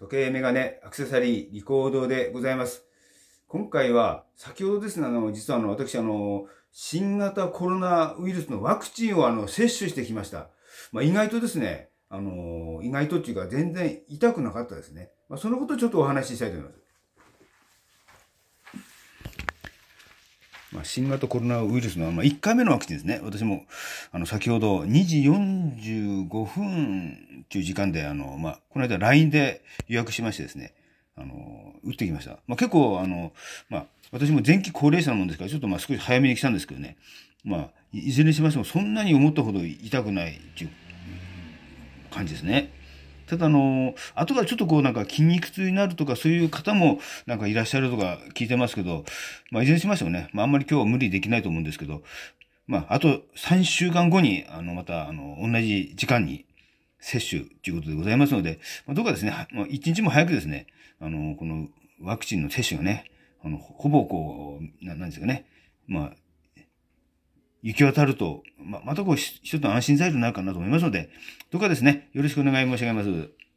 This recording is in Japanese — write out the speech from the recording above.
時計、メガネ、アクセサリー、リコードでございます。今回は、先ほどですね、あの、実はあの、私、あの、新型コロナウイルスのワクチンをあの、接種してきました。まあ、意外とですね、あの、意外とっていうか、全然痛くなかったですね。まあ、そのことをちょっとお話ししたいと思います。まあ、新型コロナウイルスの、まあ、1回目のワクチンですね。私も、あの、先ほど2時45分っていう時間で、あの、まあ、この間 LINE で予約しましてですね、あの、打ってきました。まあ、結構、あの、まあ、私も前期高齢者なもんですから、ちょっとまあ少し早めに来たんですけどね、まあ、いずれにしましてもそんなに思ったほど痛くないっていう感じですね。ただあの、あとは、ちょっとこうなんか筋肉痛になるとかそういう方もなんかいらっしゃるとか聞いてますけど、まあいずれにしましてもね、まああんまり今日は無理できないと思うんですけど、まああと3週間後にあのまたあの同じ時間に接種ということでございますので、まあ、どうかですね、まあ、一日も早くですね、あの、このワクチンの接種がね、あの、ほぼこう、ななんですかね、まあ、行き渡ると、ままたこう、一つの安心材料になるかなと思いますので、どうかですね、よろしくお願い申し上げます。